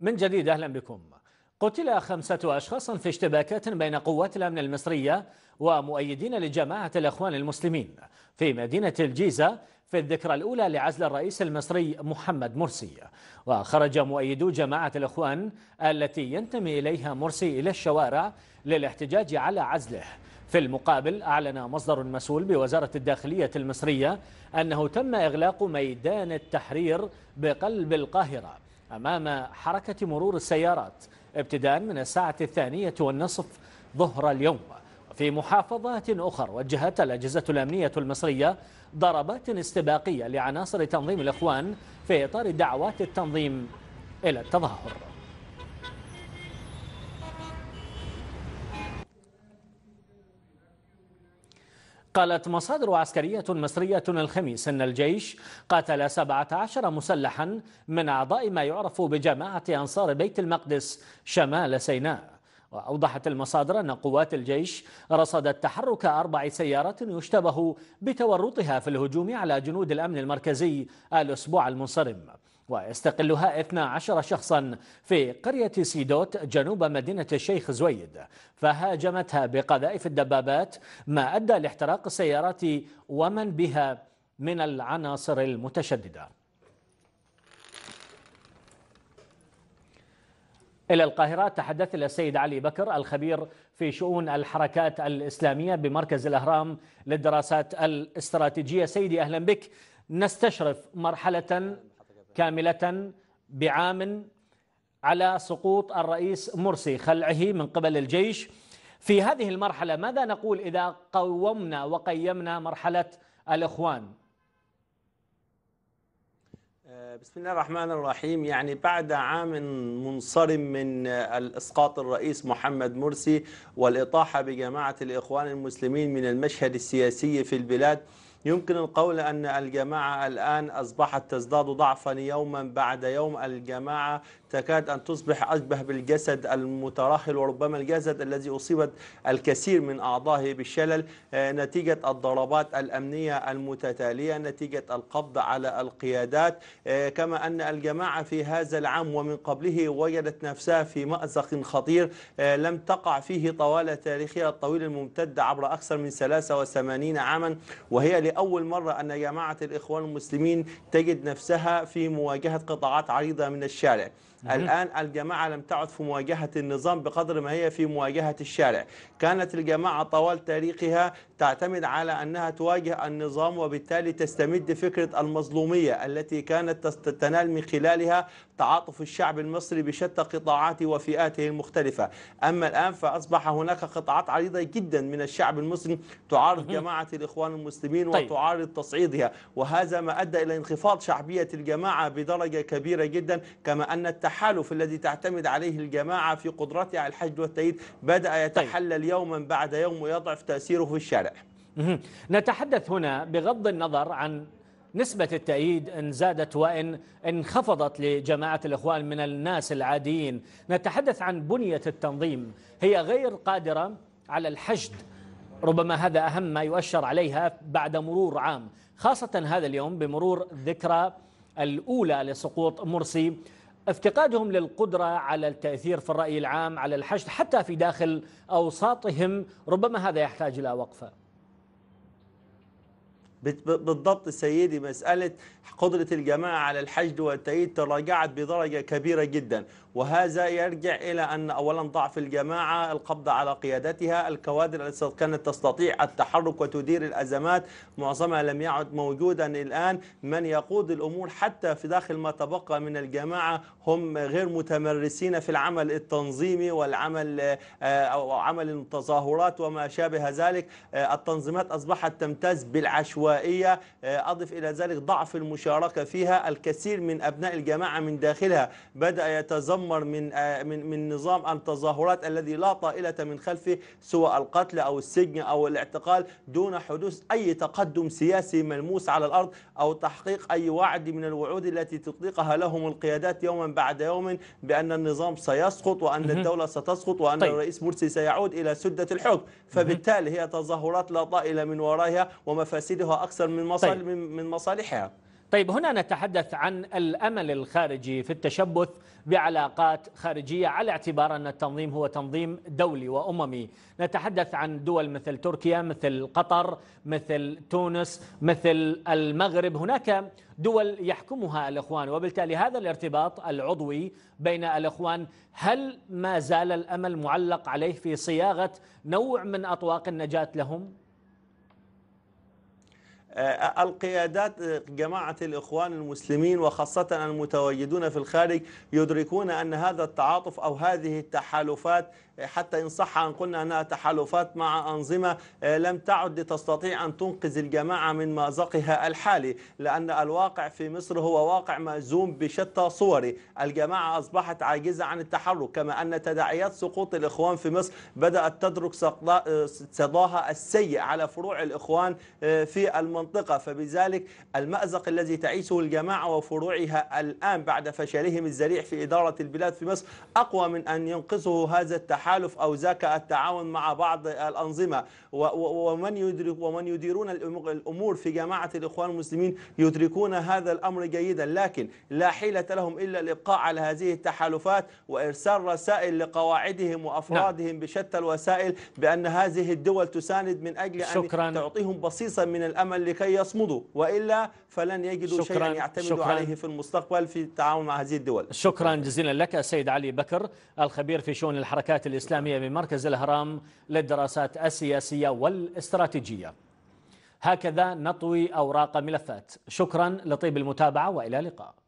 من جديد أهلا بكم قتل خمسة أشخاص في اشتباكات بين قوات الأمن المصرية ومؤيدين لجماعة الإخوان المسلمين في مدينة الجيزة في الذكرى الأولى لعزل الرئيس المصري محمد مرسي وخرج مؤيدو جماعة الإخوان التي ينتمي إليها مرسي إلى الشوارع للاحتجاج على عزله في المقابل أعلن مصدر مسؤول بوزارة الداخلية المصرية أنه تم إغلاق ميدان التحرير بقلب القاهرة أمام حركة مرور السيارات ابتداء من الساعة الثانية والنصف ظهر اليوم في محافظات أخرى وجهت الأجهزة الأمنية المصرية ضربات استباقية لعناصر تنظيم الإخوان في إطار دعوات التنظيم إلى التظاهر قالت مصادر عسكرية مصرية الخميس أن الجيش قتل 17 مسلحا من أعضاء ما يعرف بجماعة أنصار بيت المقدس شمال سيناء وأوضحت المصادر أن قوات الجيش رصدت تحرك أربع سيارات يشتبه بتورطها في الهجوم على جنود الأمن المركزي الأسبوع المنصرم ويستقلها 12 شخصا في قرية سيدوت جنوب مدينة الشيخ زويد فهاجمتها بقذائف الدبابات ما أدى لاحتراق السيارات ومن بها من العناصر المتشددة إلى القاهرة تحدث إلى السيد علي بكر الخبير في شؤون الحركات الإسلامية بمركز الأهرام للدراسات الاستراتيجية سيدي أهلا بك نستشرف مرحلة كاملة بعام على سقوط الرئيس مرسي خلعه من قبل الجيش في هذه المرحلة ماذا نقول إذا قومنا وقيمنا مرحلة الإخوان آه، بسم الله الرحمن الرحيم يعني بعد عام منصرم من آه، الإسقاط الرئيس محمد مرسي والإطاحة بجماعة الإخوان المسلمين من المشهد السياسي في البلاد يمكن القول أن الجماعة الآن أصبحت تزداد ضعفا يوما بعد يوم الجماعة تكاد أن تصبح أشبه بالجسد المترهل وربما الجسد الذي أصيبت الكثير من أعضائه بالشلل آه، نتيجة الضربات الأمنية المتتالية نتيجة القبض على القيادات آه، كما أن الجماعة في هذا العام ومن قبله وجدت نفسها في مأزق خطير آه، لم تقع فيه طوال تاريخها الطويل الممتد عبر أكثر من 83 عاما وهي لأول مرة أن جماعة الإخوان المسلمين تجد نفسها في مواجهة قطاعات عريضة من الشارع الآن الجماعة لم تعد في مواجهة النظام بقدر ما هي في مواجهة الشارع كانت الجماعة طوال تاريخها تعتمد على أنها تواجه النظام وبالتالي تستمد فكرة المظلومية التي كانت تنال من خلالها تعاطف الشعب المصري بشتى قطاعاته وفئاته المختلفة أما الآن فأصبح هناك قطاعات عريضة جدا من الشعب المصري تعارض جماعة الإخوان المسلمين طيب، السلطة طيب. تعارض تصعيدها وهذا ما أدى إلى انخفاض شعبية الجماعة بدرجة كبيرة جدا كما أن التحالف الذي تعتمد عليه الجماعة في قدرتها على الحشد والتأييد بدأ طيب. يتحلل يوما بعد يوم ويضعف تأثيره في الشارع نتحدث هنا بغض النظر عن نسبة التأييد إن زادت وإن انخفضت لجماعة الإخوان من الناس العاديين نتحدث عن بنية التنظيم هي غير قادرة على الحشد ربما هذا أهم ما يؤشر عليها بعد مرور عام خاصة هذا اليوم بمرور الذكرى الأولى لسقوط مرسي افتقادهم للقدرة على التأثير في الرأي العام على الحشد حتى في داخل أوساطهم ربما هذا يحتاج إلى وقفة بالضبط سيدي مسألة قدرة الجماعة على الحشد والتأييد تراجعت بدرجة كبيرة جدا وهذا يرجع إلى أن أولا ضعف الجماعة القبض على قيادتها الكوادر التي كانت تستطيع التحرك وتدير الأزمات معظمها لم يعد موجودا الآن من يقود الأمور حتى في داخل ما تبقى من الجماعة هم غير متمرسين في العمل التنظيمي والعمل آه، أو عمل التظاهرات وما شابه ذلك آه، التنظيمات أصبحت تمتاز بالعشوائية عشوائية آه، أضف إلى ذلك ضعف المشاركة فيها الكثير من أبناء الجماعة من داخلها بدأ يتذمر من آه، من من نظام التظاهرات الذي لا طائلة من خلفه سوى القتل أو السجن أو الاعتقال دون حدوث أي تقدم سياسي ملموس على الأرض أو تحقيق أي وعد من الوعود التي تطلقها لهم القيادات يوما بعد يوم بأن النظام سيسقط وأن الدولة ستسقط وأن طيب. الرئيس مرسي سيعود إلى سدة الحكم فبالتالي هي تظاهرات لا طائلة من ورائها ومفاسدها أكثر من مصالح طيب. من مصالحها طيب هنا نتحدث عن الأمل الخارجي في التشبث بعلاقات خارجية على اعتبار أن التنظيم هو تنظيم دولي وأممي نتحدث عن دول مثل تركيا مثل قطر مثل تونس مثل المغرب هناك دول يحكمها الإخوان وبالتالي هذا الارتباط العضوي بين الإخوان هل ما زال الأمل معلق عليه في صياغة نوع من أطواق النجاة لهم؟ آه، القيادات آه، جماعة الإخوان المسلمين وخاصة المتواجدون في الخارج يدركون أن هذا التعاطف أو هذه التحالفات حتى إن صح أن قلنا أنها تحالفات مع أنظمة آه، لم تعد تستطيع أن تنقذ الجماعة من مأزقها الحالي لأن الواقع في مصر هو واقع مأزوم بشتى صوره الجماعة أصبحت عاجزة عن التحرك كما أن تداعيات سقوط الإخوان في مصر بدأت تدرك صداها آه، السيء على فروع الإخوان آه، في المنطقة فبذلك المأزق الذي تعيشه الجماعة وفروعها الآن بعد فشلهم الذريع في إدارة البلاد في مصر أقوى من أن ينقذه هذا التحرك التحالف أو ذاك التعاون مع بعض الأنظمة ومن يدرك ومن يديرون الأمور في جماعة الإخوان المسلمين يدركون هذا الأمر جيدا لكن لا حيلة لهم إلا الإبقاء على هذه التحالفات وإرسال رسائل لقواعدهم وأفرادهم نعم. بشتى الوسائل بأن هذه الدول تساند من أجل شكرا. أن تعطيهم بصيصا من الأمل لكي يصمدوا وإلا فلن يجدوا شكرا. شيئا يعتمدوا شكرا. عليه في المستقبل في التعاون مع هذه الدول شكرا جزيلا لك السيد علي بكر الخبير في شؤون الحركات الإسلامية مركز الهرم للدراسات السياسية والاستراتيجية هكذا نطوي أوراق ملفات شكرا لطيب المتابعة وإلى اللقاء